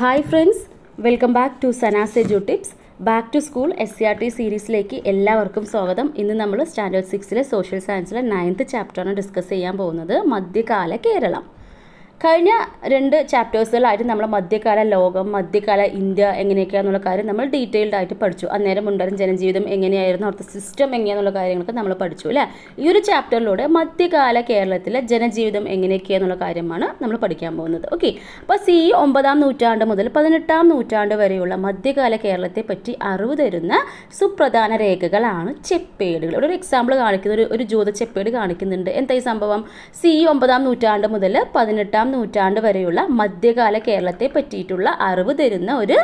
hi friends welcome back to Sana's edu tips back to school S C R T സീരീസിലേക്ക് എല്ലാവർക്കും സ്വാഗതം ഇന്ന് നമ്മൾ സ്റ്റാൻഡേർഡ് സിക്സിലെ സോഷ്യൽ സയൻസിലെ നയൻത്ത് ചാപ്റ്ററാണ് ഡിസ്കസ് ചെയ്യാൻ പോകുന്നത് മധ്യകാല കേരളം കഴിഞ്ഞ രണ്ട് ചാപ്റ്റേഴ്സുകളായിട്ട് നമ്മൾ മധ്യകാല ലോകം മധ്യകാല ഇന്ത്യ എങ്ങനെയൊക്കെയാണെന്നുള്ള കാര്യം നമ്മൾ ഡീറ്റെയിൽഡ് ആയിട്ട് പഠിച്ചു അന്നേരം ഉണ്ടായിരുന്ന ജനജീവിതം എങ്ങനെയായിരുന്നു അവിടുത്തെ സിസ്റ്റം എങ്ങനെയാണെന്നുള്ള കാര്യങ്ങളൊക്കെ നമ്മൾ പഠിച്ചു അല്ലേ ഈ ഒരു ചാപ്റ്ററിലൂടെ മധ്യകാല കേരളത്തിലെ ജനജീവിതം എങ്ങനെയൊക്കെയാണെന്നുള്ള കാര്യമാണ് നമ്മൾ പഠിക്കാൻ പോകുന്നത് ഓക്കെ അപ്പോൾ സി ഒമ്പതാം നൂറ്റാണ്ട് മുതൽ പതിനെട്ടാം നൂറ്റാണ്ട് വരെയുള്ള മധ്യകാല കേരളത്തെ പറ്റി അറിവ് തരുന്ന സുപ്രധാന രേഖകളാണ് ചെപ്പേടുകൾ ഇവിടെ ഒരു എക്സാമ്പിൾ കാണിക്കുന്ന ഒരു ഒരു ജൂത ചെപ്പേട് കാണിക്കുന്നുണ്ട് എന്താ ഈ സംഭവം സി ഒമ്പതാം നൂറ്റാണ്ട് മുതൽ പതിനെട്ടാം പതിനേഴാം നൂറ്റാണ്ട് വരെയുള്ള മധ്യകാല കേരളത്തെ പറ്റിയിട്ടുള്ള അറിവ് തരുന്ന ഒരു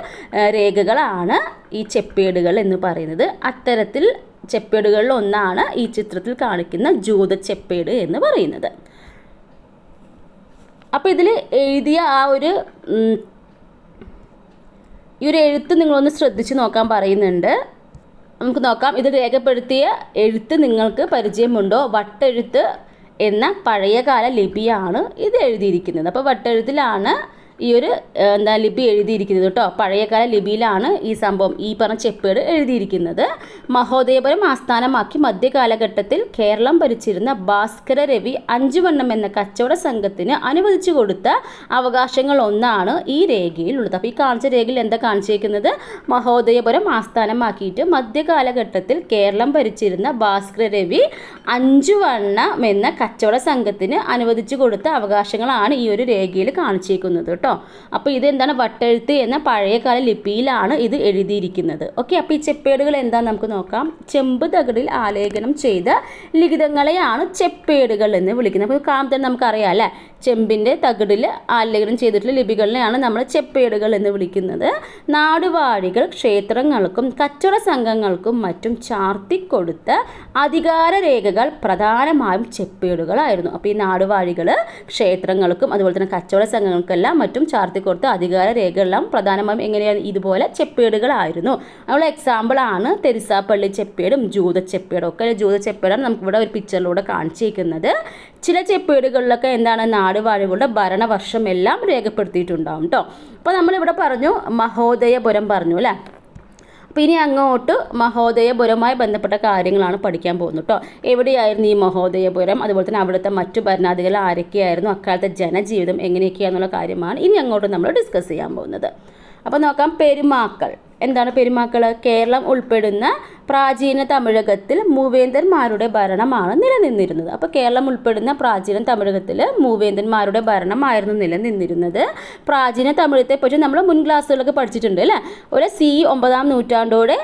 രേഖകളാണ് ഈ ചെപ്പേടുകൾ എന്ന് പറയുന്നത് അത്തരത്തിൽ ചെപ്പേടുകളിൽ ഒന്നാണ് ഈ ചിത്രത്തിൽ കാണിക്കുന്ന ജൂത ചെപ്പേട് എന്ന് പറയുന്നത് അപ്പോൾ ഇതിൽ എഴുതിയ ആ ഒരു ഈ ഒരു എഴുത്ത് നിങ്ങളൊന്ന് ശ്രദ്ധിച്ച് നോക്കാൻ പറയുന്നുണ്ട് നമുക്ക് നോക്കാം ഇത് രേഖപ്പെടുത്തിയ എഴുത്ത് നിങ്ങൾക്ക് പരിചയമുണ്ടോ വട്ടെഴുത്ത് എന്ന പഴയകാല ലിപിയാണ് ഇത് എഴുതിയിരിക്കുന്നത് അപ്പോൾ വട്ടെഴുത്തിലാണ് ഈ ഒരു എന്താ ലിപി എഴുതിയിരിക്കുന്നത് കേട്ടോ പഴയകാല ലിപിയിലാണ് ഈ സംഭവം ഈ പറഞ്ഞ ചെപ്പേട് എഴുതിയിരിക്കുന്നത് മഹോദയപുരം ആസ്ഥാനമാക്കി മധ്യകാലഘട്ടത്തിൽ കേരളം ഭരിച്ചിരുന്ന ഭാസ്കര രവി അഞ്ചുവണ്ണം എന്ന കച്ചവട സംഘത്തിന് അനുവദിച്ചു കൊടുത്ത അവകാശങ്ങളൊന്നാണ് ഈ രേഖയിലുള്ളത് അപ്പോൾ ഈ കാണിച്ച രേഖയിൽ എന്താ കാണിച്ചേക്കുന്നത് മഹോദയപുരം ആസ്ഥാനമാക്കിയിട്ട് മധ്യകാലഘട്ടത്തിൽ കേരളം ഭരിച്ചിരുന്ന ഭാസ്കര രവി അഞ്ചുവണ്ണം എന്ന കച്ചവട സംഘത്തിന് അനുവദിച്ചു കൊടുത്ത അവകാശങ്ങളാണ് ഈ ഒരു രേഖയിൽ കാണിച്ചേക്കുന്നത് കേട്ടോ കേട്ടോ അപ്പോൾ എന്താണ് വട്ടെഴുത്ത് എന്ന പഴയകാല ലിപിയിലാണ് ഇത് എഴുതിയിരിക്കുന്നത് ഓക്കെ അപ്പോൾ ഈ ചെപ്പേടുകൾ എന്താ നമുക്ക് നോക്കാം ചെമ്പ് തകടിൽ ആലേഖനം ചെയ്ത ലിഖിതങ്ങളെയാണ് ചെപ്പേടുകൾ എന്ന് വിളിക്കുന്നത് അപ്പോൾ കാണുമ്പോൾ തന്നെ നമുക്കറിയാം അല്ലേ ചെമ്പിൻ്റെ തകിടിൽ ആലേഖനം ചെയ്തിട്ടുള്ള ലിപികളിനെയാണ് നമ്മൾ ചെപ്പേടുകൾ എന്ന് വിളിക്കുന്നത് നാടുവാഴികൾ ക്ഷേത്രങ്ങൾക്കും കച്ചവട സംഘങ്ങൾക്കും മറ്റും ചാർത്തിക്കൊടുത്ത അധികാര രേഖകൾ പ്രധാനമായും ചെപ്പേടുകളായിരുന്നു അപ്പോൾ ഈ നാടുവാഴികൾ ക്ഷേത്രങ്ങൾക്കും അതുപോലെ തന്നെ കച്ചവട സംഘങ്ങൾക്കെല്ലാം മറ്റും ചാർത്തിക്കൊടുത്ത അധികാര രേഖകളെല്ലാം പ്രധാനമായും എങ്ങനെയാണ് ഇതുപോലെ ചെപ്പേടുകളായിരുന്നു നമ്മൾ എക്സാമ്പിളാണ് തെരിസാപ്പള്ളി ചെപ്പേടും ജൂത ചെപ്പേടും ഒക്കെ ജൂത ചെപ്പേടാണ് നമുക്കിവിടെ ഒരു പിക്ചറിലൂടെ കാണിച്ചിരിക്കുന്നത് ചില ചെപ്പേടുകളിലൊക്കെ എന്താണ് നാട് നാടുവാഴികളുടെ ഭരണവർഷം എല്ലാം രേഖപ്പെടുത്തിയിട്ടുണ്ടാവും കേട്ടോ അപ്പോൾ നമ്മളിവിടെ പറഞ്ഞു മഹോദയപുരം പറഞ്ഞു അല്ലേ അപ്പോൾ ഇനി അങ്ങോട്ട് മഹോദയപുരവുമായി ബന്ധപ്പെട്ട കാര്യങ്ങളാണ് പഠിക്കാൻ പോകുന്നത് കേട്ടോ എവിടെയായിരുന്നു ഈ മഹോദയപുരം അതുപോലെ തന്നെ അവിടുത്തെ മറ്റു ഭരണാധികൾ ആരൊക്കെയായിരുന്നു അക്കാലത്തെ ജനജീവിതം എങ്ങനെയൊക്കെയാണെന്നുള്ള കാര്യമാണ് ഇനി അങ്ങോട്ട് നമ്മൾ ഡിസ്കസ് ചെയ്യാൻ പോകുന്നത് അപ്പോൾ നോക്കാം പെരുമാക്കൾ എന്താണ് പെരുമാക്കൾ കേരളം ഉൾപ്പെടുന്ന പ്രാചീന തമിഴകത്തിൽ മൂവേന്ദന്മാരുടെ ഭരണമാണ് നിലനിന്നിരുന്നത് അപ്പോൾ കേരളം ഉൾപ്പെടുന്ന പ്രാചീന തമിഴകത്തിൽ മൂവേന്ദന്മാരുടെ ഭരണമായിരുന്നു നിലനിന്നിരുന്നത് പ്രാചീന തമിഴത്തെപ്പറ്റി നമ്മൾ മുൻ ക്ലാസ്സുകളൊക്കെ പഠിച്ചിട്ടുണ്ട് അല്ലേ ഒരു സി ഒമ്പതാം നൂറ്റാണ്ടോടെ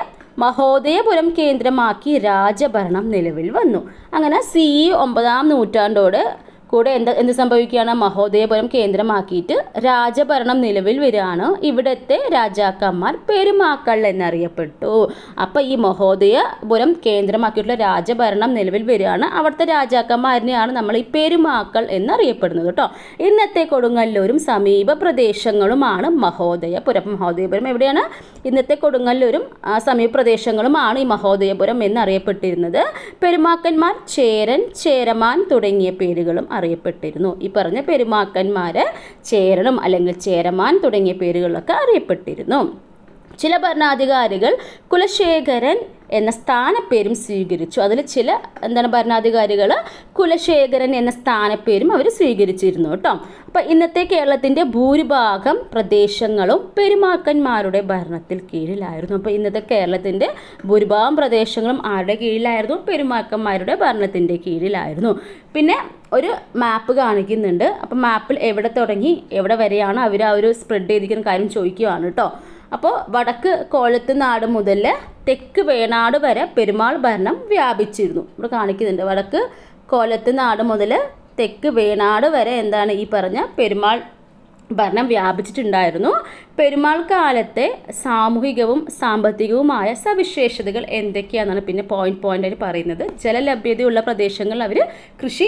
മഹോദയപുരം കേന്ദ്രമാക്കി രാജഭരണം നിലവിൽ വന്നു അങ്ങനെ സി ഒമ്പതാം നൂറ്റാണ്ടോട് കൂടെ എന്താ എന്ത് സംഭവിക്കുകയാണ് മഹോദയപുരം കേന്ദ്രമാക്കിയിട്ട് രാജഭരണം നിലവിൽ വരികയാണ് ഇവിടുത്തെ രാജാക്കന്മാർ പെരുമാക്കൾ എന്നറിയപ്പെട്ടു അപ്പോൾ ഈ മഹോദയപുരം കേന്ദ്രമാക്കിയിട്ടുള്ള രാജഭരണം നിലവിൽ വരികയാണ് അവിടുത്തെ രാജാക്കന്മാരിനെയാണ് നമ്മൾ ഈ പെരുമാക്കൾ എന്നറിയപ്പെടുന്നത് കേട്ടോ ഇന്നത്തെ കൊടുങ്ങല്ലൂരും സമീപ പ്രദേശങ്ങളുമാണ് മഹോദയപുരം മഹോദയപുരം എവിടെയാണ് ഇന്നത്തെ കൊടുങ്ങല്ലൂരും സമീപ പ്രദേശങ്ങളുമാണ് ഈ മഹോദയപുരം എന്നറിയപ്പെട്ടിരുന്നത് പെരുമാക്കന്മാർ ചേരൻ ചേരമാൻ തുടങ്ങിയ പേരുകളും അറിയപ്പെട്ടിരുന്നു ഈ പറഞ്ഞ പെരുമാക്കന്മാർ ചേരണം അല്ലെങ്കിൽ ചേരമാൻ തുടങ്ങിയ പേരുകളൊക്കെ അറിയപ്പെട്ടിരുന്നു ചില ഭരണാധികാരികൾ കുലശേഖരൻ എന്ന സ്ഥാനപ്പേരും സ്വീകരിച്ചു അതിൽ ചില എന്താണ് ഭരണാധികാരികൾ കുലശേഖരൻ എന്ന സ്ഥാനപ്പേരും അവർ സ്വീകരിച്ചിരുന്നു കേട്ടോ അപ്പം ഇന്നത്തെ കേരളത്തിൻ്റെ ഭൂരിഭാഗം പ്രദേശങ്ങളും പെരുമാക്കന്മാരുടെ ഭരണത്തിൽ കീഴിലായിരുന്നു അപ്പോൾ ഇന്നത്തെ കേരളത്തിൻ്റെ ഭൂരിഭാഗം പ്രദേശങ്ങളും ആരുടെ കീഴിലായിരുന്നു പെരുമാക്കന്മാരുടെ ഭരണത്തിൻ്റെ കീഴിലായിരുന്നു പിന്നെ ഒരു മാപ്പ് കാണിക്കുന്നുണ്ട് അപ്പം മാപ്പിൽ എവിടെ തുടങ്ങി എവിടെ വരെയാണ് അവർ ആ ഒരു സ്പ്രെഡ് ചെയ്തിരിക്കുന്ന കാര്യം ചോദിക്കുകയാണ് കേട്ടോ അപ്പോൾ വടക്ക് കോഴത്തുനാട് മുതൽ തെക്ക് വേണാട് വരെ പെരുമാൾ ഭരണം വ്യാപിച്ചിരുന്നു ഇവിടെ കാണിക്കുന്നുണ്ട് വടക്ക് കോലത്തുനാട് മുതൽ തെക്ക് വേണാട് വരെ എന്താണ് ഈ പറഞ്ഞ പെരുമാൾ ഭരണം വ്യാപിച്ചിട്ടുണ്ടായിരുന്നു പെരുമാൾ കാലത്തെ സാമൂഹികവും സാമ്പത്തികവുമായ സവിശേഷതകൾ എന്തൊക്കെയാണെന്നാണ് പിന്നെ പോയിന്റ് പോയിന്റ് ആയിട്ട് പറയുന്നത് ജലലഭ്യതയുള്ള പ്രദേശങ്ങളിൽ അവർ കൃഷി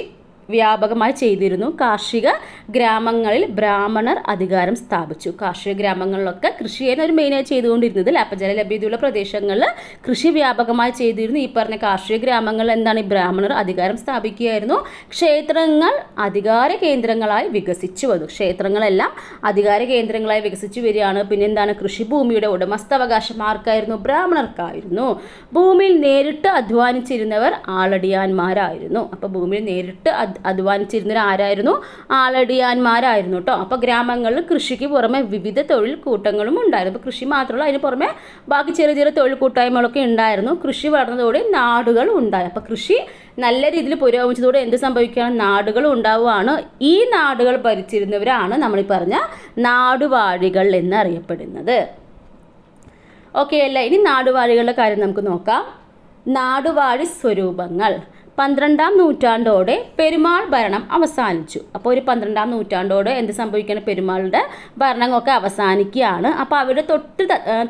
വ്യാപകമായി ചെയ്തിരുന്നു കാർഷിക ഗ്രാമങ്ങളിൽ ബ്രാഹ്മണർ അധികാരം സ്ഥാപിച്ചു കാർഷിക ഗ്രാമങ്ങളിലൊക്കെ കൃഷിയാണ് ഒരു മെയിനായി ചെയ്തുകൊണ്ടിരുന്നത് അപ്പം ജലലഭ്യതയുള്ള പ്രദേശങ്ങളിൽ കൃഷി വ്യാപകമായി ചെയ്തിരുന്നു ഈ പറഞ്ഞ കാർഷിക ഗ്രാമങ്ങളിൽ എന്താണ് ഈ ബ്രാഹ്മണർ അധികാരം സ്ഥാപിക്കുകയായിരുന്നു ക്ഷേത്രങ്ങൾ അധികാര കേന്ദ്രങ്ങളായി വികസിച്ചു വന്നു ക്ഷേത്രങ്ങളെല്ലാം അധികാര കേന്ദ്രങ്ങളായി വികസിച്ചു വരികയാണ് പിന്നെ എന്താണ് കൃഷിഭൂമിയുടെ ഉടമസ്ഥാവകാശം ആർക്കായിരുന്നു ബ്രാഹ്മണർക്കായിരുന്നു ഭൂമിയിൽ നേരിട്ട് അധ്വാനിച്ചിരുന്നവർ ആളടിയാന്മാരായിരുന്നു അപ്പോൾ ഭൂമിയിൽ നേരിട്ട് അധ്വാനിച്ചിരുന്ന ആരായിരുന്നു ആളടിയാന്മാരായിരുന്നു കേട്ടോ അപ്പോൾ ഗ്രാമങ്ങളിൽ കൃഷിക്ക് പുറമെ വിവിധ തൊഴിൽ കൂട്ടങ്ങളും ഉണ്ടായിരുന്നു അപ്പോൾ കൃഷി മാത്രമല്ല അതിന് പുറമെ ബാക്കി ചെറിയ ചെറിയ തൊഴിൽ കൂട്ടായ്മകളൊക്കെ ഉണ്ടായിരുന്നു കൃഷി വളർന്നതോടെ നാടുകൾ ഉണ്ടായി അപ്പോൾ കൃഷി നല്ല രീതിയിൽ പുരോഗമിച്ചതോടെ എന്ത് സംഭവിക്കുകയാണ് നാടുകൾ ഉണ്ടാവുകയാണ് ഈ നാടുകൾ ഭരിച്ചിരുന്നവരാണ് ഈ പറഞ്ഞ നാടുവാഴികൾ എന്നറിയപ്പെടുന്നത് ഓക്കെ അല്ല ഇനി നാടുവാഴികളുടെ കാര്യം നമുക്ക് നോക്കാം നാടുവാഴി സ്വരൂപങ്ങൾ പന്ത്രണ്ടാം നൂറ്റാണ്ടോടെ പെരുമാൾ ഭരണം അവസാനിച്ചു അപ്പോൾ ഒരു പന്ത്രണ്ടാം നൂറ്റാണ്ടോടെ എന്ത് സംഭവിക്കണം പെരുമാളുടെ ഭരണങ്ങളൊക്കെ അവസാനിക്കുകയാണ് അപ്പോൾ അവരുടെ തൊട്ട്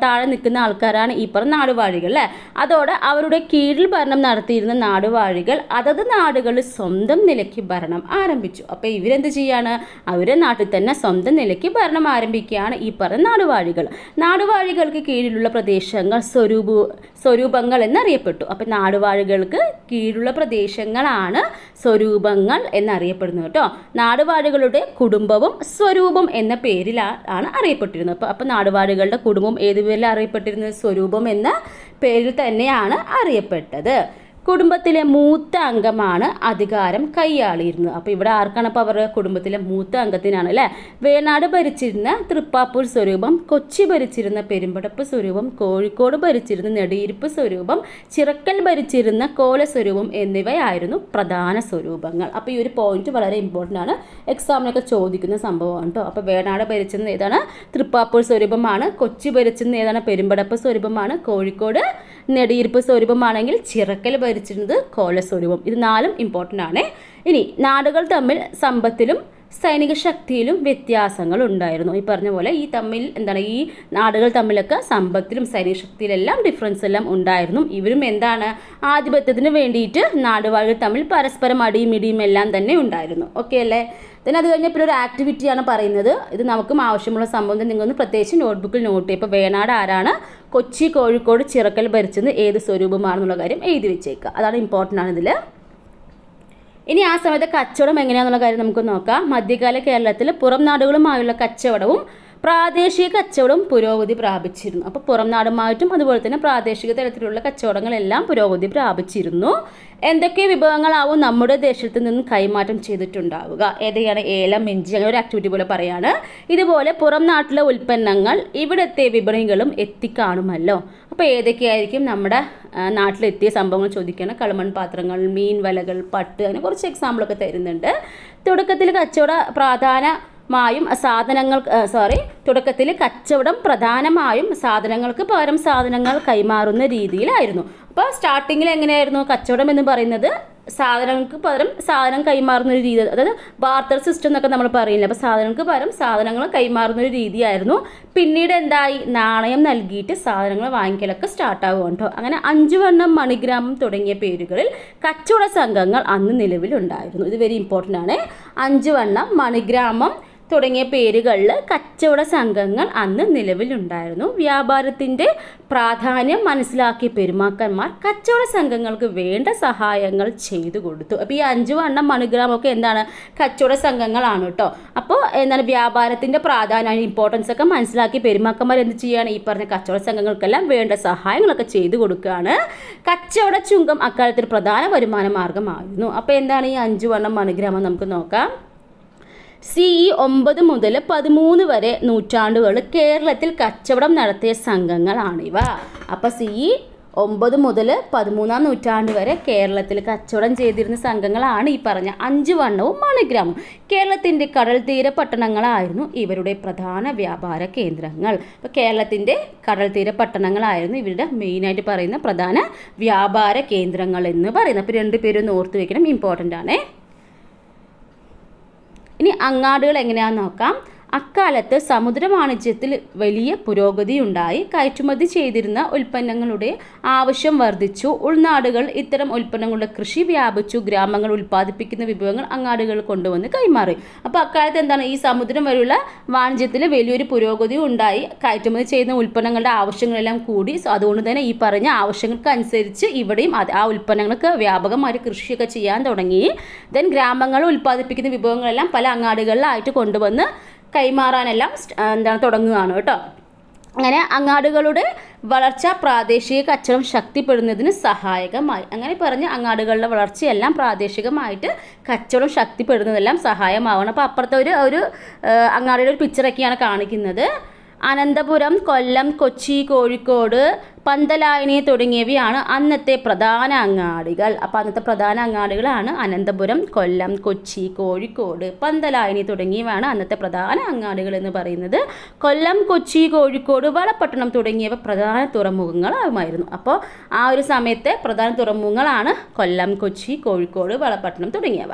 താഴെ നിൽക്കുന്ന ആൾക്കാരാണ് ഈ പറഞ്ഞ നാടുവാഴികൾ അല്ലേ അതോടെ അവരുടെ കീഴിൽ ഭരണം നടത്തിയിരുന്ന നാടുവാഴികൾ അതത് നാടുകൾ സ്വന്തം നിലയ്ക്ക് ഭരണം ആരംഭിച്ചു അപ്പോൾ ഇവരെന്ത് ചെയ്യാണ് അവരുടെ നാട്ടിൽ തന്നെ സ്വന്തം നിലയ്ക്ക് ഭരണം ആരംഭിക്കുകയാണ് ഈ പറഞ്ഞ നാടുവാഴികൾ നാടുവാഴികൾക്ക് കീഴിലുള്ള പ്രദേശങ്ങൾ സ്വരൂപ സ്വരൂപങ്ങൾ എന്നറിയപ്പെട്ടു അപ്പോൾ നാടുവാഴികൾക്ക് കീഴിലുള്ള പ്രദേശം വിശേഷങ്ങളാണ് സ്വരൂപങ്ങൾ എന്നറിയപ്പെടുന്നത് കേട്ടോ നാടുവാഴികളുടെ കുടുംബവും സ്വരൂപം എന്ന പേരിലാണ് അറിയപ്പെട്ടിരുന്നത് അപ്പോൾ അപ്പോൾ നാടുവാഴികളുടെ കുടുംബം ഏത് പേരിൽ അറിയപ്പെട്ടിരുന്നത് സ്വരൂപം എന്ന പേരിൽ തന്നെയാണ് അറിയപ്പെട്ടത് കുടുംബത്തിലെ മൂത്ത അംഗമാണ് അധികാരം കൈയാളിയിരുന്നത് അപ്പോൾ ഇവിടെ ആർക്കാണ് അവരുടെ കുടുംബത്തിലെ മൂത്ത അംഗത്തിനാണ് അല്ലേ വേനാട് ഭരിച്ചിരുന്ന തൃപ്പാപ്പൂർ സ്വരൂപം കൊച്ചി ഭരിച്ചിരുന്ന പെരുമ്പടപ്പ് സ്വരൂപം കോഴിക്കോട് ഭരിച്ചിരുന്ന നെടിയിരുപ്പ് സ്വരൂപം ചിറക്കൽ ഭരിച്ചിരുന്ന കോലസ്വരൂപം എന്നിവയായിരുന്നു പ്രധാന സ്വരൂപങ്ങൾ അപ്പോൾ ഈ ഒരു പോയിന്റ് വളരെ ഇമ്പോർട്ടൻ്റ് ആണ് എക്സാമിനൊക്കെ ചോദിക്കുന്ന സംഭവമാണ് കേട്ടോ അപ്പോൾ വേണാട് ഭരിച്ചിരുന്ന ഏതാണ് തൃപ്പാപ്പൂർ സ്വരൂപമാണ് കൊച്ചി ഭരിച്ചിരുന്ന ഏതാണ് പെരുമ്പടപ്പ് സ്വരൂപമാണ് കോഴിക്കോട് നെടിയിരുപ്പ് സ്വരൂപമാണെങ്കിൽ ചിറക്കൽ ഭരിച്ചിരുന്നത് കോലസ്വരൂപം ഇത് നാലും ഇമ്പോർട്ടൻ്റ് ആണ് ഇനി നാടുകൾ തമ്മിൽ സമ്പത്തിലും സൈനിക ശക്തിയിലും വ്യത്യാസങ്ങൾ ഉണ്ടായിരുന്നു ഈ പറഞ്ഞ പോലെ ഈ തമ്മിൽ എന്താണ് ഈ നാടുകൾ തമ്മിലൊക്കെ സമ്പത്തിലും സൈനിക ശക്തിയിലെല്ലാം ഡിഫറൻസ് എല്ലാം ഉണ്ടായിരുന്നു ഇവരും എന്താണ് ആധിപത്യത്തിന് വേണ്ടിയിട്ട് നാടുവാഴികൾ തമ്മിൽ പരസ്പരം അടിയും ഇടിയും എല്ലാം തന്നെ ഉണ്ടായിരുന്നു ഓക്കെ അല്ലേ ദെൻ അത് കഴിഞ്ഞ പിന്നെ ഒരു ആക്ടിവിറ്റിയാണ് പറയുന്നത് ഇത് നമുക്കും ആവശ്യമുള്ള സംഭവം നിങ്ങൾ പ്രത്യേകിച്ച് നോട്ട്ബുക്കിൽ നോട്ട് ചെയ്യും ഇപ്പോൾ വേണാട് ആരാണ് കൊച്ചി കോഴിക്കോട് ചിറക്കൽ ഭരിച്ചത് ഏത് സ്വരൂപമാണെന്നുള്ള കാര്യം എഴുതി വെച്ചേക്കുക അതാണ് ഇമ്പോർട്ടൻ്റ് ആണ് ഇതിൽ ഇനി ആ സമയത്തെ കച്ചവടം എങ്ങനെയാണെന്നുള്ള കാര്യം നമുക്ക് നോക്കാം മധ്യകാല കേരളത്തിൽ പുറം നാടുകളുമായുള്ള കച്ചവടവും പ്രാദേശിക കച്ചവടം പുരോഗതി പ്രാപിച്ചിരുന്നു അപ്പോൾ പുറം നാടുമായിട്ടും അതുപോലെ തന്നെ പ്രാദേശിക തലത്തിലുള്ള കച്ചവടങ്ങളെല്ലാം പുരോഗതി പ്രാപിച്ചിരുന്നു എന്തൊക്കെ വിഭവങ്ങളാവും നമ്മുടെ ദേശത്ത് നിന്ന് കൈമാറ്റം ചെയ്തിട്ടുണ്ടാവുക ഏതൊക്കെയാണ് ഏലം ഇഞ്ചി അങ്ങനെ ഒരു ആക്ടിവിറ്റി പോലെ പറയുകയാണ് ഇതുപോലെ പുറം നാട്ടിലെ ഉൽപ്പന്നങ്ങൾ ഇവിടുത്തെ വിപണികളും എത്തിക്കാണുമല്ലോ അപ്പോൾ ഏതൊക്കെയായിരിക്കും നമ്മുടെ നാട്ടിലെത്തിയ സംഭവങ്ങൾ ചോദിക്കുകയാണ് കളിമൺ പാത്രങ്ങൾ മീൻ വലകൾ പട്ട് അങ്ങനെ കുറച്ച് എക്സാമ്പിളൊക്കെ തരുന്നുണ്ട് തുടക്കത്തിൽ കച്ചവട പ്രാധാന മായും സാധനങ്ങൾ സോറി തുടക്കത്തിൽ കച്ചവടം പ്രധാനമായും സാധനങ്ങൾക്ക് പകരം സാധനങ്ങൾ കൈമാറുന്ന രീതിയിലായിരുന്നു അപ്പോൾ സ്റ്റാർട്ടിങ്ങിൽ എങ്ങനെയായിരുന്നു കച്ചവടം എന്ന് പറയുന്നത് സാധനങ്ങൾക്ക് പകരം സാധനം കൈമാറുന്ന ഒരു രീതി അതായത് ബാർട്ടർ സിസ്റ്റം എന്നൊക്കെ നമ്മൾ പറയില്ല അപ്പോൾ സാധനങ്ങൾക്ക് പകരം സാധനങ്ങൾ കൈമാറുന്ന ഒരു രീതിയായിരുന്നു പിന്നീട് എന്തായി നാണയം നൽകിയിട്ട് സാധനങ്ങൾ വാങ്ങിക്കലൊക്കെ സ്റ്റാർട്ടാവുക കേട്ടോ അങ്ങനെ അഞ്ചു വണ്ണം മണിഗ്രാമം തുടങ്ങിയ പേരുകളിൽ കച്ചവട സംഘങ്ങൾ അന്ന് നിലവിലുണ്ടായിരുന്നു ഇത് വെരി ഇമ്പോർട്ടൻ്റ് ആണ് അഞ്ചു വണ്ണം മണിഗ്രാമം തുടങ്ങിയ പേരുകളിൽ കച്ചവട സംഘങ്ങൾ അന്ന് നിലവിലുണ്ടായിരുന്നു വ്യാപാരത്തിൻ്റെ പ്രാധാന്യം മനസ്സിലാക്കിയ പെരുമാക്കന്മാർ കച്ചവട സംഘങ്ങൾക്ക് വേണ്ട സഹായങ്ങൾ ചെയ്തു കൊടുത്തു അപ്പോൾ ഈ അഞ്ചു വണ്ണം മണിഗ്രാമൊക്കെ എന്താണ് കച്ചവട സംഘങ്ങളാണ് കേട്ടോ അപ്പോൾ എന്താണ് വ്യാപാരത്തിൻ്റെ പ്രാധാന്യം ഇമ്പോർട്ടൻസ് ഒക്കെ മനസ്സിലാക്കി പെരുമാക്കന്മാർ എന്ത് ചെയ്യുകയാണ് ഈ പറഞ്ഞ കച്ചവട സംഘങ്ങൾക്കെല്ലാം വേണ്ട സഹായങ്ങളൊക്കെ ചെയ്തു കൊടുക്കുകയാണ് കച്ചവട ചുങ്കം അക്കാലത്തിൽ പ്രധാന വരുമാന മാർഗമായിരുന്നു അപ്പോൾ എന്താണ് ഈ അഞ്ചു വണ്ണം മണിഗ്രാമം നമുക്ക് നോക്കാം സി ഇ ഒമ്പത് മുതൽ പതിമൂന്ന് വരെ നൂറ്റാണ്ടുകൾ കേരളത്തിൽ കച്ചവടം നടത്തിയ സംഘങ്ങളാണ് ഇവ അപ്പോൾ സി ഇ ഒമ്പത് മുതൽ പതിമൂന്നാം നൂറ്റാണ്ട് വരെ കേരളത്തിൽ കച്ചവടം ചെയ്തിരുന്ന സംഘങ്ങളാണ് ഈ പറഞ്ഞ അഞ്ച് വണ്ണവും മണിഗ്രാമവും കേരളത്തിൻ്റെ കടൽ തീര പട്ടണങ്ങളായിരുന്നു ഇവരുടെ പ്രധാന വ്യാപാര കേന്ദ്രങ്ങൾ അപ്പോൾ കേരളത്തിൻ്റെ കടൽ തീര പട്ടണങ്ങളായിരുന്നു ഇവരുടെ മെയിനായിട്ട് പറയുന്ന പ്രധാന വ്യാപാര കേന്ദ്രങ്ങൾ എന്ന് പറയുന്നത് അപ്പോൾ രണ്ട് പേരും ഓർത്ത് വയ്ക്കണം ഇമ്പോർട്ടൻ്റ് ആണേ ഇനി അങ്ങാടികൾ എങ്ങനെയാണെന്ന് നോക്കാം അക്കാലത്ത് സമുദ്ര വാണിജ്യത്തിൽ വലിയ പുരോഗതിയുണ്ടായി കയറ്റുമതി ചെയ്തിരുന്ന ഉൽപ്പന്നങ്ങളുടെ ആവശ്യം വർദ്ധിച്ചു ഉൾനാടുകൾ ഇത്തരം ഉൽപ്പന്നങ്ങളുടെ കൃഷി വ്യാപിച്ചു ഗ്രാമങ്ങൾ ഉൽപ്പാദിപ്പിക്കുന്ന വിഭവങ്ങൾ അങ്ങാടുകൾ കൊണ്ടുവന്ന് കൈമാറി അപ്പോൾ അക്കാലത്ത് എന്താണ് ഈ സമുദ്രം വരെയുള്ള വാണിജ്യത്തിൽ വലിയൊരു പുരോഗതി ഉണ്ടായി കയറ്റുമതി ചെയ്യുന്ന ഉൽപ്പന്നങ്ങളുടെ ആവശ്യങ്ങളെല്ലാം കൂടി സോ അതുകൊണ്ട് തന്നെ ഈ പറഞ്ഞ ആവശ്യങ്ങൾക്കനുസരിച്ച് ഇവിടെയും ആ ഉൽപ്പന്നങ്ങൾക്ക് വ്യാപകമായി കൃഷിയൊക്കെ ചെയ്യാൻ തുടങ്ങി ദെൻ ഗ്രാമങ്ങൾ ഉൽപ്പാദിപ്പിക്കുന്ന വിഭവങ്ങളെല്ലാം പല അങ്ങാടുകളിലായിട്ട് കൊണ്ടുവന്ന് കൈമാറാനെല്ലാം എന്താണ് തുടങ്ങുകയാണ് കേട്ടോ അങ്ങനെ അങ്ങാടുകളുടെ വളർച്ച പ്രാദേശിക കച്ചവടം ശക്തിപ്പെടുന്നതിന് സഹായകമായി അങ്ങനെ പറഞ്ഞ് അങ്ങാടുകളുടെ വളർച്ചയെല്ലാം പ്രാദേശികമായിട്ട് കച്ചവടം ശക്തിപ്പെടുന്നതെല്ലാം സഹായമാവണം അപ്പോൾ അപ്പുറത്തെ ഒരു ഒരു അങ്ങാടിയുടെ ഒരു പിക്ചറൊക്കെയാണ് കാണിക്കുന്നത് അനന്തപുരം കൊല്ലം കൊച്ചി കോഴിക്കോട് പന്തലായനി തുടങ്ങിയവയാണ് അന്നത്തെ പ്രധാന അങ്ങാടികൾ അപ്പോൾ അന്നത്തെ പ്രധാന അങ്ങാടികളാണ് അനന്തപുരം കൊല്ലം കൊച്ചി കോഴിക്കോട് പന്തലായനി തുടങ്ങിയവയാണ് അന്നത്തെ പ്രധാന അങ്ങാടികൾ എന്ന് പറയുന്നത് കൊല്ലം കൊച്ചി കോഴിക്കോട് വളപട്ടണം തുടങ്ങിയവ പ്രധാന തുറമുഖങ്ങളാകുമായിരുന്നു അപ്പോൾ ആ ഒരു സമയത്തെ പ്രധാന തുറമുഖങ്ങളാണ് കൊല്ലം കൊച്ചി കോഴിക്കോട് വളപട്ടണം തുടങ്ങിയവ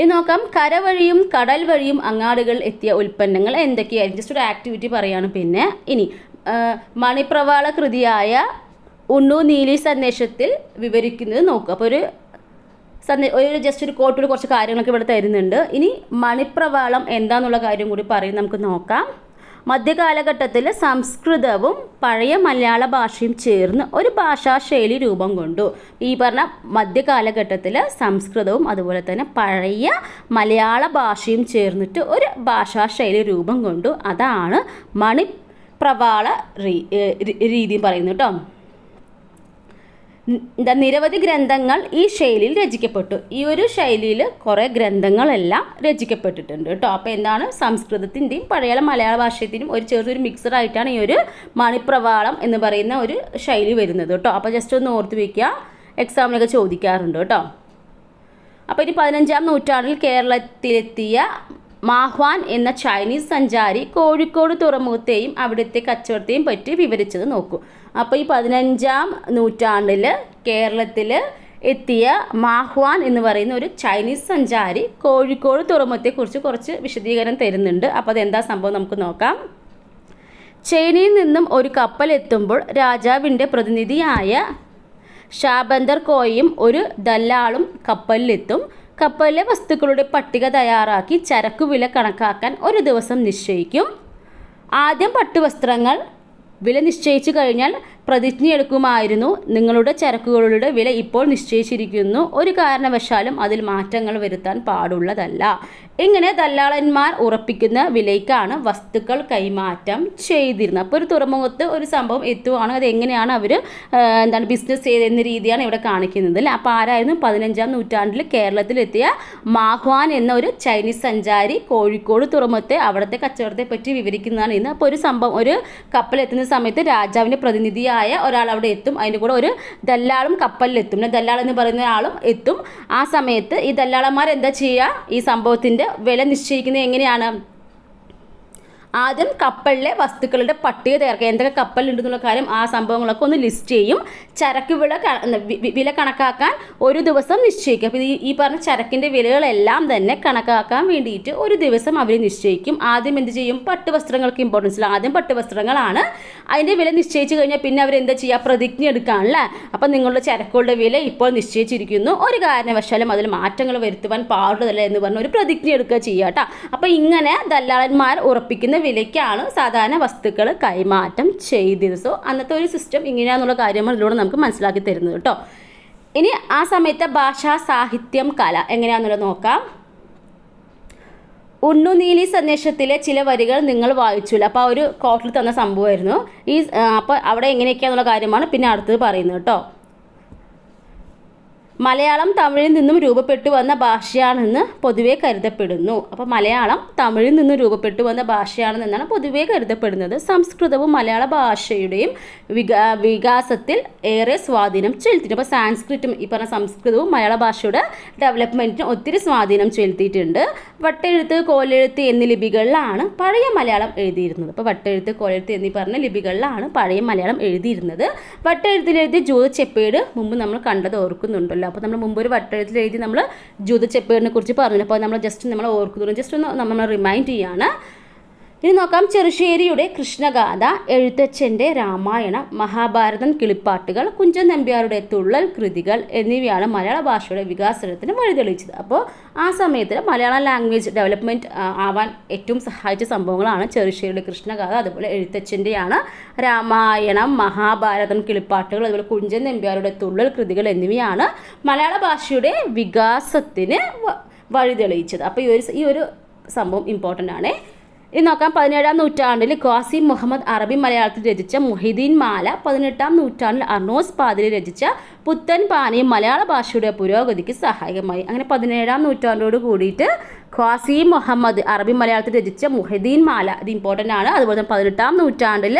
ഇനി നോക്കാം കരവഴിയും കടൽ വഴിയും അങ്ങാടുകൾ എത്തിയ ഉൽപ്പന്നങ്ങൾ എന്തൊക്കെയായിരുന്നു ജസ്റ്റ് ഒരു ആക്ടിവിറ്റി പറയുകയാണ് പിന്നെ ഇനി മണിപ്രവാള കൃതിയായ ഉണ്ണു നീലി സന്ദേശത്തിൽ വിവരിക്കുന്നത് നോക്കുക അപ്പോൾ ഒരു സന്ദേ ഒരു ജസ്റ്റ് ഒരു കോട്ടിൽ കുറച്ച് കാര്യങ്ങളൊക്കെ ഇവിടെ തരുന്നുണ്ട് ഇനി മണിപ്രവാളം എന്താന്നുള്ള കാര്യം കൂടി പറയും നമുക്ക് നോക്കാം മധ്യകാലഘട്ടത്തിൽ സംസ്കൃതവും പഴയ മലയാള ഭാഷയും ചേർന്ന് ഒരു ഭാഷാശൈലി രൂപം കൊണ്ടു ഈ പറഞ്ഞ മധ്യകാലഘട്ടത്തിൽ സംസ്കൃതവും അതുപോലെ തന്നെ പഴയ മലയാള ഭാഷയും ചേർന്നിട്ട് ഒരു ഭാഷാശൈലി രൂപം കൊണ്ടു അതാണ് മണിപ്രവാള രീതി പറയുന്നു കേട്ടോ നിരവധി ഗ്രന്ഥങ്ങൾ ഈ ശൈലിയിൽ രചിക്കപ്പെട്ടു ഈ ഒരു ശൈലിയിൽ കുറേ ഗ്രന്ഥങ്ങളെല്ലാം രചിക്കപ്പെട്ടിട്ടുണ്ട് കേട്ടോ അപ്പോൾ എന്താണ് സംസ്കൃതത്തിൻ്റെയും പഴയ മലയാള ഭാഷയത്തിനും ഒരു ചെറിയൊരു മിക്സഡ് ആയിട്ടാണ് ഈ ഒരു മണിപ്രവാളം എന്ന് പറയുന്ന ഒരു ശൈലി വരുന്നത് കേട്ടോ അപ്പോൾ ജസ്റ്റ് ഒന്ന് ഓർത്ത് വയ്ക്കുക എക്സാമിനൊക്കെ ചോദിക്കാറുണ്ട് കേട്ടോ അപ്പോൾ ഇനി പതിനഞ്ചാം നൂറ്റാണ്ടിൽ കേരളത്തിലെത്തിയ മാഹ്വാൻ എന്ന ചൈനീസ് സഞ്ചാരി കോഴിക്കോട് തുറമുഖത്തെയും അവിടുത്തെ കച്ചവടത്തെയും പറ്റി വിവരിച്ചത് നോക്കൂ അപ്പോൾ ഈ പതിനഞ്ചാം നൂറ്റാണ്ടിൽ കേരളത്തിൽ എത്തിയ മാഹ്വാൻ എന്ന് പറയുന്ന ഒരു ചൈനീസ് സഞ്ചാരി കോഴിക്കോട് തുറമുഖത്തെക്കുറിച്ച് കുറച്ച് വിശദീകരണം തരുന്നുണ്ട് അപ്പോൾ അതെന്താ സംഭവം നമുക്ക് നോക്കാം ചൈനയിൽ നിന്നും ഒരു കപ്പൽ എത്തുമ്പോൾ രാജാവിൻ്റെ പ്രതിനിധിയായ ഷാബന്ദർ കോയും ഒരു ദല്ലാളും കപ്പലിലെത്തും കപ്പലിലെ വസ്തുക്കളുടെ പട്ടിക തയ്യാറാക്കി ചരക്കുവില കണക്കാക്കാൻ ഒരു ദിവസം നിശ്ചയിക്കും ആദ്യം പട്ടുവസ്ത്രങ്ങൾ വില നിശ്ചയിച്ചു കഴിഞ്ഞാൽ പ്രതിജ്ഞയെടുക്കുമായിരുന്നു നിങ്ങളുടെ ചരക്കുകളുടെ വില ഇപ്പോൾ നിശ്ചയിച്ചിരിക്കുന്നു ഒരു കാരണവശാലും അതിൽ മാറ്റങ്ങൾ വരുത്താൻ പാടുള്ളതല്ല ഇങ്ങനെ ദല്ലാളന്മാർ ഉറപ്പിക്കുന്ന വിലയ്ക്കാണ് വസ്തുക്കൾ കൈമാറ്റം ചെയ്തിരുന്നത് അപ്പോൾ ഒരു തുറമുഖത്ത് ഒരു സംഭവം എത്തുവാണ് അത് എങ്ങനെയാണ് അവർ എന്താണ് ബിസിനസ് ചെയ്തെന്ന രീതിയാണ് ഇവിടെ കാണിക്കുന്നത് അല്ലേ അപ്പോൾ ആരായിരുന്നു പതിനഞ്ചാം നൂറ്റാണ്ടിൽ കേരളത്തിലെത്തിയ മാഹ്വാൻ എന്ന ഒരു ചൈനീസ് സഞ്ചാരി കോഴിക്കോട് തുറമുഖത്തെ അവിടുത്തെ കച്ചവടത്തെ പറ്റി വിവരിക്കുന്നതാണ് ഇന്ന് അപ്പോൾ ഒരു സംഭവം ഒരു കപ്പൽ എത്തുന്ന സമയത്ത് രാജാവിൻ്റെ പ്രതിനിധിയായ ആയ ഒരാൾ അവിടെ എത്തും അതിൻ്റെ കൂടെ ഒരു ദല്ലാളും കപ്പലിലെത്തും ദല്ലാൾ എന്ന് പറയുന്ന ആളും എത്തും ആ സമയത്ത് ഈ ദല്ലാളന്മാർ എന്താ ചെയ്യുക ഈ സംഭവത്തിൻ്റെ വില നിശ്ചയിക്കുന്നത് എങ്ങനെയാണ് ആദ്യം കപ്പലിലെ വസ്തുക്കളുടെ പട്ടിക തീർക്കുക എന്തൊക്കെ കപ്പലുണ്ടെന്നുള്ള കാര്യം ആ സംഭവങ്ങളൊക്കെ ഒന്ന് ലിസ്റ്റ് ചെയ്യും ചരക്ക് വില വില കണക്കാക്കാൻ ഒരു ദിവസം നിശ്ചയിക്കും അപ്പോൾ ഈ ഈ പറഞ്ഞ ചരക്കിൻ്റെ വിലകളെല്ലാം തന്നെ കണക്കാക്കാൻ വേണ്ടിയിട്ട് ഒരു ദിവസം അവർ നിശ്ചയിക്കും ആദ്യം എന്ത് ചെയ്യും പട്ടുവസ്ത്രങ്ങൾക്ക് ഇമ്പോർട്ടൻസ് ഇല്ല ആദ്യം പട്ടുവസ്ത്രങ്ങളാണ് അതിൻ്റെ വില നിശ്ചയിച്ചു കഴിഞ്ഞാൽ പിന്നെ അവരെന്താ ചെയ്യുക പ്രതിജ്ഞ എടുക്കാണല്ലേ അപ്പം നിങ്ങളുടെ ചരക്കുകളുടെ വില ഇപ്പോൾ നിശ്ചയിച്ചിരിക്കുന്നു ഒരു കാരണവശാലും അതിൽ മാറ്റങ്ങൾ വരുത്തുവാൻ പാടുള്ളതല്ല എന്ന് പറഞ്ഞ ഒരു പ്രതിജ്ഞ എടുക്കുക ചെയ്യുക കേട്ടോ അപ്പോൾ ഇങ്ങനെ ദല്ലാളന്മാർ ഉറപ്പിക്കുന്ന വിലയ്ക്കാണ് സാധാരണ വസ്തുക്കൾ കൈമാറ്റം ചെയ്തത് സോ അന്നത്തെ ഒരു സിസ്റ്റം ഇങ്ങനെയാണെന്നുള്ള കാര്യങ്ങൾ ഇതിലൂടെ നമുക്ക് മനസ്സിലാക്കി തരുന്നത് കേട്ടോ ഇനി ആ സമയത്തെ ഭാഷ സാഹിത്യം കല എങ്ങനെയാണെന്നുള്ളത് നോക്കാം ഉണ്ണുനീലി സന്ദേശത്തിലെ ചില വരികൾ നിങ്ങൾ വായിച്ചില്ല അപ്പോൾ ആ ഒരു കോട്ടിൽ തന്ന സംഭവമായിരുന്നു ഈ അപ്പോൾ അവിടെ എങ്ങനെയൊക്കെയാണെന്നുള്ള കാര്യമാണ് പിന്നെ അടുത്തത് പറയുന്നത് കേട്ടോ മലയാളം തമിഴിൽ നിന്നും രൂപപ്പെട്ടു വന്ന ഭാഷയാണെന്ന് പൊതുവേ കരുതപ്പെടുന്നു അപ്പോൾ മലയാളം തമിഴിൽ നിന്നും രൂപപ്പെട്ടു വന്ന ഭാഷയാണെന്നാണ് പൊതുവേ കരുതപ്പെടുന്നത് സംസ്കൃതവും മലയാള ഭാഷയുടെയും വികാ വികാസത്തിൽ ഏറെ സ്വാധീനം ചെലുത്തിയിട്ടുണ്ട് അപ്പോൾ സാൻസ്ക്രിറ്റും ഈ പറഞ്ഞ സംസ്കൃതവും മലയാള ഭാഷയുടെ ഡെവലപ്മെൻറ്റിന് ഒത്തിരി സ്വാധീനം ചെലുത്തിയിട്ടുണ്ട് വട്ടെഴുത്ത് കോലെഴുത്ത് എന്നീ ലിപികളിലാണ് പഴയ മലയാളം എഴുതിയിരുന്നത് അപ്പോൾ വട്ടെഴുത്ത് കോലെഴുത്ത് എന്നീ പറഞ്ഞ ലിപികളിലാണ് പഴയ മലയാളം എഴുതിയിരുന്നത് വട്ടെഴുത്തിലെഴുതി ജൂത ചെപ്പേട് മുമ്പ് നമ്മൾ കണ്ടത് ഓർക്കുന്നുണ്ടല്ലോ അപ്പോൾ നമ്മൾ മുമ്പ് ഒരു വട്ടെഴുത്തിൽ എഴുതി നമ്മൾ ജൂതച്ചെപ്പേടിനെ കുറിച്ച് പറഞ്ഞു അപ്പോൾ നമ്മൾ ജസ്റ്റ് നമ്മൾ ഓർക്കുന്നു ജസ്റ്റ് ഒന്ന് നമ്മൾ റിമൈൻഡ് ചെയ്യാണ് ഇനി നോക്കാം ചെറുശ്ശേരിയുടെ കൃഷ്ണഗാഥ എഴുത്തച്ഛൻ്റെ രാമായണം മഹാഭാരതം കിളിപ്പാട്ടുകൾ കുഞ്ചൻ നമ്പ്യാരുടെ തുള്ളൽ കൃതികൾ എന്നിവയാണ് മലയാള ഭാഷയുടെ വികാസത്തിന് വഴിതെളിച്ചത് അപ്പോൾ ആ സമയത്ത് മലയാള ലാംഗ്വേജ് ഡെവലപ്മെൻറ്റ് ആവാൻ ഏറ്റവും സഹായിച്ച സംഭവങ്ങളാണ് ചെറുശ്ശേരിയുടെ കൃഷ്ണഗാഥ അതുപോലെ എഴുത്തച്ഛൻ്റെയാണ് രാമായണം മഹാഭാരതം കിളിപ്പാട്ടുകൾ അതുപോലെ കുഞ്ചൻ നമ്പ്യാരുടെ തുള്ളൽ കൃതികൾ എന്നിവയാണ് മലയാള ഭാഷയുടെ വികാസത്തിന് വഴിതെളിയിച്ചത് അപ്പോൾ ഈ ഒരു ഈ ഒരു സംഭവം ഇമ്പോർട്ടൻ്റ് ആണേ ഇനി നോക്കാം പതിനേഴാം നൂറ്റാണ്ടിൽ ഖാസി മുഹമ്മദ് അറബി മലയാളത്തിൽ രചിച്ച മുഹിദീൻ മാല പതിനെട്ടാം നൂറ്റാണ്ടിൽ അർണോസ് പാതിരി രചിച്ച പുത്തൻ പാനി മലയാള ഭാഷയുടെ പുരോഗതിക്ക് സഹായകമായി അങ്ങനെ പതിനേഴാം നൂറ്റാണ്ടോട് കൂടിയിട്ട് ഖാസി മുഹമ്മദ് അറബി മലയാളത്തിൽ രചിച്ച മുഹദ്ദീൻ മാല ഇത് ഇമ്പോർട്ടൻ്റ് ആണ് അതുപോലെ തന്നെ പതിനെട്ടാം നൂറ്റാണ്ടിൽ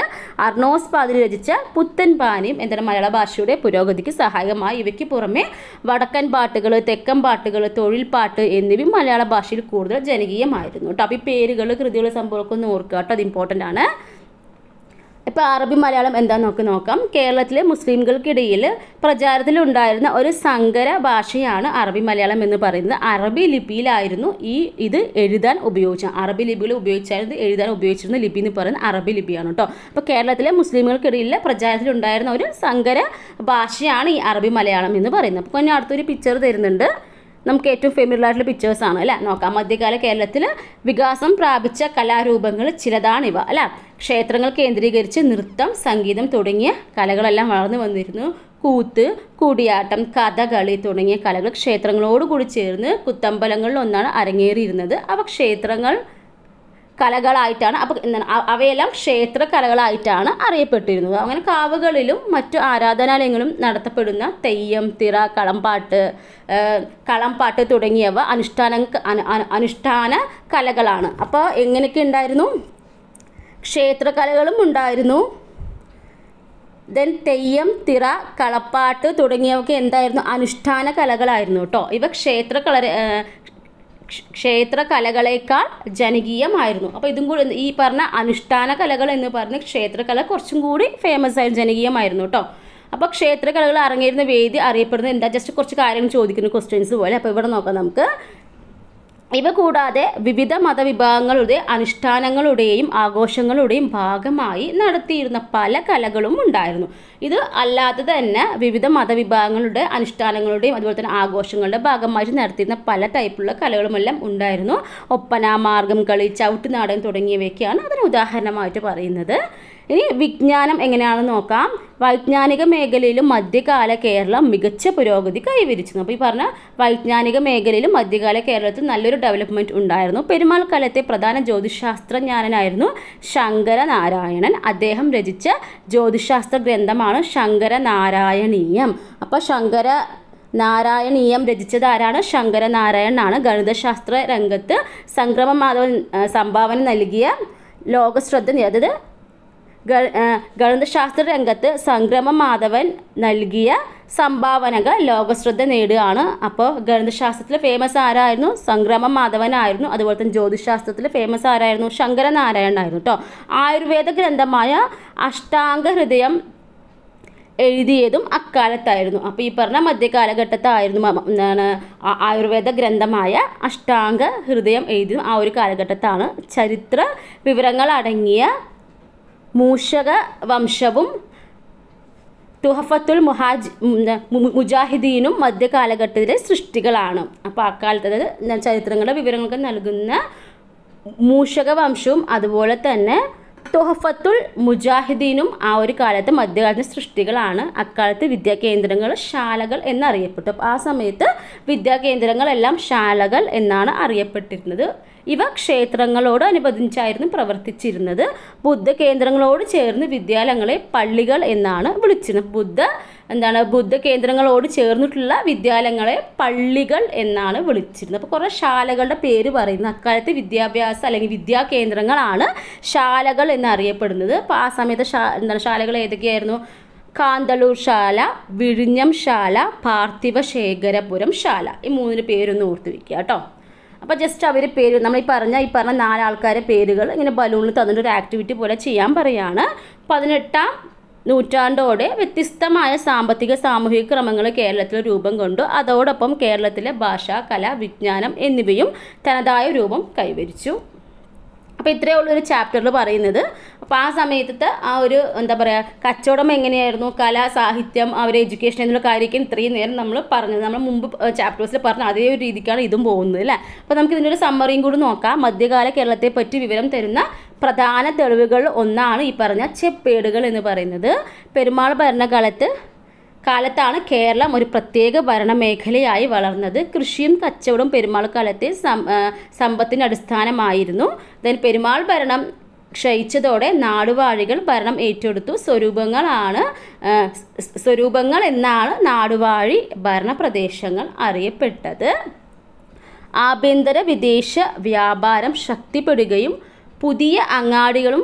അർണോസ് പാതിരി രചിച്ച പുത്തൻ പാനിയും എന്താണ് മലയാള ഭാഷയുടെ പുരോഗതിക്ക് സഹായകമായി ഇവയ്ക്ക് പുറമെ വടക്കൻ പാട്ടുകൾ തെക്കൻ പാട്ടുകൾ തൊഴിൽ പാട്ട് എന്നിവയും മലയാള ഭാഷയിൽ കൂടുതൽ ജനകീയമായിരുന്നു കേട്ടോ അപ്പോൾ ഈ പേരുകൾ കൃതികൾ സംഭവമൊക്കെ ഒന്ന് ഓർക്കുക കേട്ടോ അത് ഇമ്പോർട്ടൻ്റ് ആണ് ഇപ്പോൾ അറബി മലയാളം എന്താണെന്ന് നമുക്ക് നോക്കാം കേരളത്തിലെ മുസ്ലിംകൾക്കിടയിൽ പ്രചാരത്തിലുണ്ടായിരുന്ന ഒരു സങ്കര ഭാഷയാണ് അറബി മലയാളം എന്ന് പറയുന്നത് അറബി ലിപിയിലായിരുന്നു ഈ ഇത് എഴുതാൻ ഉപയോഗിച്ച അറബി ലിപികൾ ഉപയോഗിച്ചായിരുന്നു എഴുതാൻ ഉപയോഗിച്ചിരുന്ന ലിപി എന്ന് പറയുന്നത് അറബി ലിപിയാണ് കേട്ടോ അപ്പോൾ കേരളത്തിലെ മുസ്ലിംകൾക്കിടയിൽ പ്രചാരത്തിലുണ്ടായിരുന്ന ഒരു സങ്കര ഭാഷയാണ് ഈ അറബി മലയാളം എന്ന് പറയുന്നത് അപ്പോൾ ഞാൻ അടുത്തൊരു പിക്ചർ തരുന്നുണ്ട് നമുക്ക് ഏറ്റവും ഫേമസ് ആയിട്ടുള്ള ആണ് അല്ലേ നോക്കാം മധ്യകാല കേരളത്തിൽ വികാസം പ്രാപിച്ച കലാരൂപങ്ങൾ ചിലതാണിവ അല്ല ക്ഷേത്രങ്ങൾ കേന്ദ്രീകരിച്ച് നൃത്തം സംഗീതം തുടങ്ങിയ കലകളെല്ലാം വളർന്നു വന്നിരുന്നു കൂത്ത് കൂടിയാട്ടം കഥകളി തുടങ്ങിയ കലകൾ ക്ഷേത്രങ്ങളോടുകൂടി ചേർന്ന് കുത്തമ്പലങ്ങളിലൊന്നാണ് ഒന്നാണ് അരങ്ങേറിയിരുന്നത് അവ ക്ഷേത്രങ്ങൾ കലകളായിട്ടാണ് അപ്പോൾ എന്താണ് അവയെല്ലാം ക്ഷേത്ര കലകളായിട്ടാണ് അറിയപ്പെട്ടിരുന്നത് അങ്ങനെ കാവുകളിലും മറ്റു ആരാധനാലയങ്ങളും നടത്തപ്പെടുന്ന തെയ്യം തിറ കളംപാട്ട് കളംപാട്ട് തുടങ്ങിയവ അനുഷ്ഠാന അനുഷ്ഠാന കലകളാണ് അപ്പോൾ എങ്ങനെയൊക്കെ ഉണ്ടായിരുന്നു ക്ഷേത്രകലകളും ഉണ്ടായിരുന്നു ദെൻ തെയ്യം തിറ കളപ്പാട്ട് തുടങ്ങിയവയൊക്കെ എന്തായിരുന്നു അനുഷ്ഠാന കലകളായിരുന്നു കേട്ടോ ഇവ ക്ഷേത്ര കല ക്ഷേത്ര കലകളേക്കാൾ ജനകീയമായിരുന്നു അപ്പോൾ ഇതും കൂടി ഈ പറഞ്ഞ അനുഷ്ഠാന കലകൾ എന്ന് പറഞ്ഞ് ക്ഷേത്രകല കുറച്ചും കൂടി ഫേമസ് ആയിരുന്നു ജനകീയമായിരുന്നു കേട്ടോ അപ്പോൾ ക്ഷേത്രകലകൾ അറങ്ങിയിരുന്ന വേദി അറിയപ്പെടുന്നത് എന്താ ജസ്റ്റ് കുറച്ച് കാര്യങ്ങൾ ചോദിക്കുന്ന ക്വസ്റ്റ്യൻസ് പോലെ അപ്പോൾ ഇവിടെ നോക്കാം നമുക്ക് ഇവ കൂടാതെ വിവിധ മതവിഭാഗങ്ങളുടെ അനുഷ്ഠാനങ്ങളുടെയും ആഘോഷങ്ങളുടെയും ഭാഗമായി നടത്തിയിരുന്ന പല കലകളും ഉണ്ടായിരുന്നു ഇത് അല്ലാതെ തന്നെ വിവിധ മതവിഭാഗങ്ങളുടെ അനുഷ്ഠാനങ്ങളുടെയും അതുപോലെ തന്നെ ആഘോഷങ്ങളുടെ ഭാഗമായിട്ട് നടത്തിയിരുന്ന പല ടൈപ്പുള്ള കലകളുമെല്ലാം ഉണ്ടായിരുന്നു ഒപ്പന മാർഗം കളി ചവിട്ടുനാടൻ തുടങ്ങിയവയൊക്കെയാണ് അതിന് ഉദാഹരണമായിട്ട് പറയുന്നത് ഇനി വിജ്ഞാനം എങ്ങനെയാണെന്ന് നോക്കാം വൈജ്ഞാനിക മേഖലയിലും മധ്യകാല കേരളം മികച്ച പുരോഗതി കൈവരിച്ചു അപ്പോൾ ഈ പറഞ്ഞ വൈജ്ഞാനിക മേഖലയിലും മധ്യകാല കേരളത്തിൽ നല്ലൊരു ഡെവലപ്മെൻറ്റ് ഉണ്ടായിരുന്നു പെരുമാൾ കാലത്തെ പ്രധാന ജ്യോതിശാസ്ത്രജ്ഞാനനായിരുന്നു ശങ്കരനാരായണൻ അദ്ദേഹം രചിച്ച ജ്യോതിശാസ്ത്ര ഗ്രന്ഥമാണ് ശങ്കരനാരായണീയം അപ്പോൾ ശങ്കര നാരായണീയം രചിച്ചത് ആരാണ് ശങ്കരനാരായണനാണ് ഗണിതശാസ്ത്ര രംഗത്ത് സംക്രമ മാധവൻ സംഭാവന നൽകിയ ലോകശ്രദ്ധ അതായത് ഗണിതശാസ്ത്ര രംഗത്ത് സംക്രമ മാധവൻ നൽകിയ സംഭാവനകൾ ലോകശ്രദ്ധ നേടുകയാണ് അപ്പോൾ ഗണിതശാസ്ത്രത്തിൽ ഫേമസ് ആരായിരുന്നു സംക്രമ മാധവനായിരുന്നു അതുപോലെ തന്നെ ജ്യോതിശാസ്ത്രത്തിൽ ഫേമസ് ആരായിരുന്നു ആയിരുന്നു കേട്ടോ ആയുർവേദ ഗ്രന്ഥമായ അഷ്ടാംഗ ഹൃദയം എഴുതിയതും അക്കാലത്തായിരുന്നു അപ്പോൾ ഈ പറഞ്ഞ മധ്യകാലഘട്ടത്തായിരുന്നു എന്താണ് ആയുർവേദ ഗ്രന്ഥമായ അഷ്ടാംഗ ഹൃദയം എഴുതിയതും ആ ഒരു കാലഘട്ടത്താണ് ചരിത്ര വിവരങ്ങൾ അടങ്ങിയ മൂഷക വംശവും തുഹഫത്തുൽ മുഹാജ് മുജാഹിദീനും മധ്യകാലഘട്ടത്തിലെ സൃഷ്ടികളാണ് അപ്പോൾ അക്കാലത്തെ ചരിത്രങ്ങളുടെ വിവരങ്ങൾക്ക് നൽകുന്ന മൂഷക വംശവും അതുപോലെ തന്നെ തുഹഫത്തുൽ മുജാഹിദീനും ആ ഒരു കാലത്ത് മധ്യകാലത്തെ സൃഷ്ടികളാണ് അക്കാലത്ത് വിദ്യാകേന്ദ്രങ്ങൾ ശാലകൾ എന്നറിയപ്പെട്ടു അപ്പോൾ ആ സമയത്ത് വിദ്യാകേന്ദ്രങ്ങളെല്ലാം ശാലകൾ എന്നാണ് അറിയപ്പെട്ടിരുന്നത് ഇവ ക്ഷേത്രങ്ങളോട് അനുബന്ധിച്ചായിരുന്നു പ്രവർത്തിച്ചിരുന്നത് ബുദ്ധ കേന്ദ്രങ്ങളോട് ചേർന്ന് വിദ്യാലയങ്ങളെ പള്ളികൾ എന്നാണ് വിളിച്ചിരുന്നത് ബുദ്ധ എന്താണ് ബുദ്ധ കേന്ദ്രങ്ങളോട് ചേർന്നിട്ടുള്ള വിദ്യാലയങ്ങളെ പള്ളികൾ എന്നാണ് വിളിച്ചിരുന്നത് അപ്പോൾ കുറേ ശാലകളുടെ പേര് പറയുന്നത് അക്കാലത്തെ വിദ്യാഭ്യാസ അല്ലെങ്കിൽ വിദ്യാ കേന്ദ്രങ്ങളാണ് ശാലകൾ എന്നറിയപ്പെടുന്നത് അപ്പോൾ ആ സമയത്ത് എന്താണ് ശാലകൾ ഏതൊക്കെയായിരുന്നു കാന്തളൂർ ശാല വിഴിഞ്ഞം ശാല പാർത്ഥിവ ശേഖരപുരം ശാല ഈ മൂന്നിന് പേരൊന്നും ഓർത്തു വയ്ക്കുക കേട്ടോ അപ്പോൾ ജസ്റ്റ് അവർ പേര് നമ്മൾ ഈ പറഞ്ഞ ഈ പറഞ്ഞ നാലാൾക്കാരെ പേരുകൾ ഇങ്ങനെ ബലൂണിൽ തന്നിട്ട് ഒരു ആക്ടിവിറ്റി പോലെ ചെയ്യാൻ പറയുകയാണ് പതിനെട്ടാം നൂറ്റാണ്ടോടെ വ്യത്യസ്തമായ സാമ്പത്തിക സാമൂഹിക ക്രമങ്ങൾ കേരളത്തിൽ രൂപം കൊണ്ടു അതോടൊപ്പം കേരളത്തിലെ ഭാഷ കല വിജ്ഞാനം എന്നിവയും തനതായ രൂപം കൈവരിച്ചു അപ്പോൾ ഇത്രയേ ഉള്ളൂ ഒരു ചാപ്റ്ററിൽ പറയുന്നത് അപ്പോൾ ആ സമയത്തത്തെ ആ ഒരു എന്താ പറയുക കച്ചവടം എങ്ങനെയായിരുന്നു കല സാഹിത്യം അവർ എഡ്യൂക്കേഷൻ എന്നുള്ള കാര്യമൊക്കെ ഇത്രയും നേരം നമ്മൾ പറഞ്ഞത് നമ്മൾ മുമ്പ് ചാപ്റ്റേഴ്സിൽ പറഞ്ഞ അതേ ഒരു രീതിക്കാണ് ഇതും പോകുന്നത് അല്ലേ അപ്പോൾ നമുക്ക് ഇതിൻ്റെ ഒരു സമ്മറിയും കൂടി നോക്കാം മധ്യകാല കേരളത്തെ പറ്റി വിവരം തരുന്ന പ്രധാന തെളിവുകൾ ഒന്നാണ് ഈ പറഞ്ഞ ചെപ്പേടുകൾ എന്ന് പറയുന്നത് പെരുമാൾ ഭരണകാലത്ത് കാലത്താണ് കേരളം ഒരു പ്രത്യേക ഭരണമേഖലയായി വളർന്നത് കൃഷിയും കച്ചവടവും പെരുമാൾ കാലത്തെ സമ്പത്തിന് അടിസ്ഥാനമായിരുന്നു ദൻ പെരുമാൾ ഭരണം ക്ഷയിച്ചതോടെ നാടുവാഴികൾ ഭരണം ഏറ്റെടുത്തു സ്വരൂപങ്ങളാണ് സ്വരൂപങ്ങൾ എന്നാണ് നാടുവാഴി ഭരണപ്രദേശങ്ങൾ അറിയപ്പെട്ടത് ആഭ്യന്തര വിദേശ വ്യാപാരം ശക്തിപ്പെടുകയും പുതിയ അങ്ങാടികളും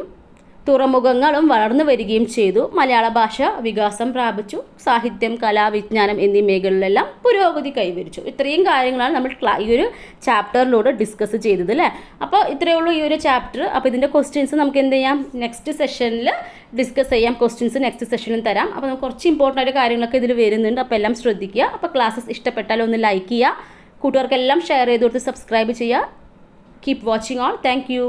തുറമുഖങ്ങളും വളർന്നു വരികയും ചെയ്തു മലയാള ഭാഷ വികാസം പ്രാപിച്ചു സാഹിത്യം കലാവിജ്ഞാനം എന്നീ മേഖലകളിലെല്ലാം പുരോഗതി കൈവരിച്ചു ഇത്രയും കാര്യങ്ങളാണ് നമ്മൾ ഈ ഒരു ചാപ്റ്ററിലൂടെ ഡിസ്കസ് ചെയ്തത് അല്ലേ അപ്പോൾ ഇത്രയേ ഉള്ളൂ ഈ ഒരു ചാപ്റ്റർ അപ്പോൾ ഇതിൻ്റെ ക്വസ്റ്റ്യൻസ് നമുക്ക് എന്ത് ചെയ്യാം നെക്സ്റ്റ് സെഷനിൽ ഡിസ്കസ് ചെയ്യാം ക്വസ്റ്റ്യൻസ് നെക്സ്റ്റ് സെഷനിൽ തരാം അപ്പോൾ നമുക്ക് കുറച്ച് ഇമ്പോർട്ടൻ്റ് ആയിട്ട് കാര്യങ്ങളൊക്കെ ഇതിൽ വരുന്നുണ്ട് അപ്പോൾ എല്ലാം ശ്രദ്ധിക്കുക അപ്പോൾ ക്ലാസ്സസ് ഇഷ്ടപ്പെട്ടാൽ ഒന്ന് ലൈക്ക് ചെയ്യുക കൂട്ടുകാർക്കെല്ലാം ഷെയർ ചെയ്ത് കൊടുത്ത് സബ്സ്ക്രൈബ് ചെയ്യുക കീപ് വാച്ചിങ് ഓൾ താങ്ക്